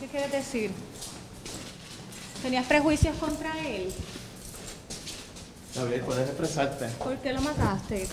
¿Qué quieres decir? ¿Tenías prejuicios contra él? Gabriel, puedes expresarte. ¿Por qué lo mataste?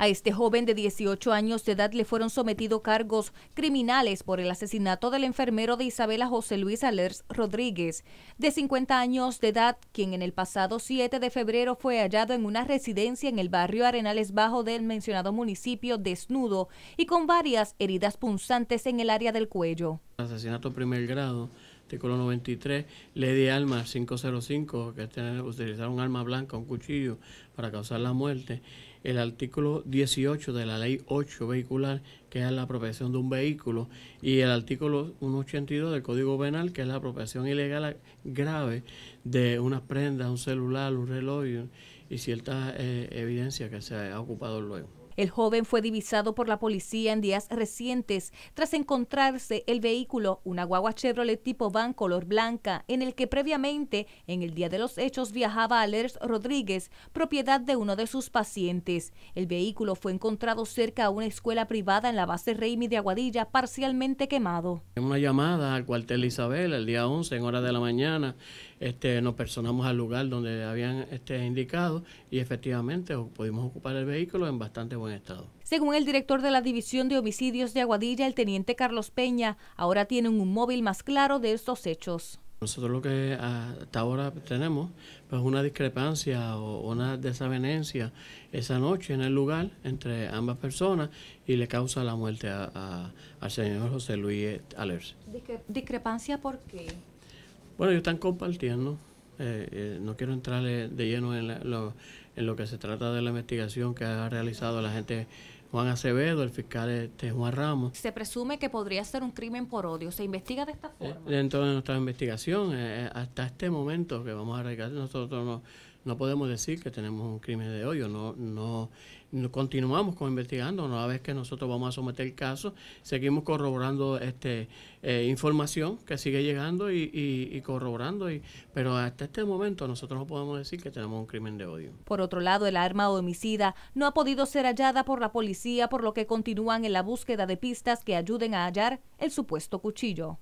A este joven de 18 años de edad le fueron sometidos cargos criminales por el asesinato del enfermero de Isabela José Luis Alers Rodríguez, de 50 años de edad, quien en el pasado 7 de febrero fue hallado en una residencia en el barrio Arenales Bajo del mencionado municipio desnudo y con varias heridas punzantes en el área del cuello. Asesinato primer grado artículo 93, ley de armas 505, que es utilizar un arma blanca, un cuchillo, para causar la muerte. El artículo 18 de la ley 8 vehicular, que es la apropiación de un vehículo. Y el artículo 182 del Código Penal, que es la apropiación ilegal grave de unas prendas, un celular, un reloj y, cierta ciertas eh, evidencias que se ha ocupado luego. El joven fue divisado por la policía en días recientes tras encontrarse el vehículo, una guagua Chevrolet tipo van color blanca, en el que previamente, en el día de los hechos, viajaba Alers Rodríguez, propiedad de uno de sus pacientes. El vehículo fue encontrado cerca a una escuela privada en la base Reymi de Aguadilla, parcialmente quemado. En Una llamada al cuartel Isabel el día 11, en horas de la mañana, este, nos personamos al lugar donde habían este, indicado y efectivamente pudimos ocupar el vehículo en bastante buen estado. Según el director de la División de Homicidios de Aguadilla, el teniente Carlos Peña, ahora tienen un móvil más claro de estos hechos. Nosotros lo que ah, hasta ahora tenemos pues una discrepancia o una desavenencia esa noche en el lugar entre ambas personas y le causa la muerte al señor José Luis Alers. ¿Discrepancia por qué? Bueno, ellos están compartiendo. Eh, eh, no quiero entrar de lleno en, lo, en, lo, que se trata de la investigación que ha realizado la gente Juan Acevedo, el fiscal este, Juan Ramos. Se presume que podría ser un crimen por odio. ¿Se investiga de esta eh, forma? dentro de nuestra investigación, hasta este momento que vamos a arreglar, nosotros no no podemos decir que tenemos un crimen de odio, no, no, continuamos con investigando, una vez que nosotros vamos a someter el caso, seguimos corroborando este eh, información que sigue llegando y, corroborando, y, pero hasta este momento nosotros no podemos decir que tenemos un crimen de odio. Por otro lado, el arma homicida no ha podido ser hallada por la policía, por lo que continúan en la búsqueda de pistas que ayuden a hallar el supuesto cuchillo.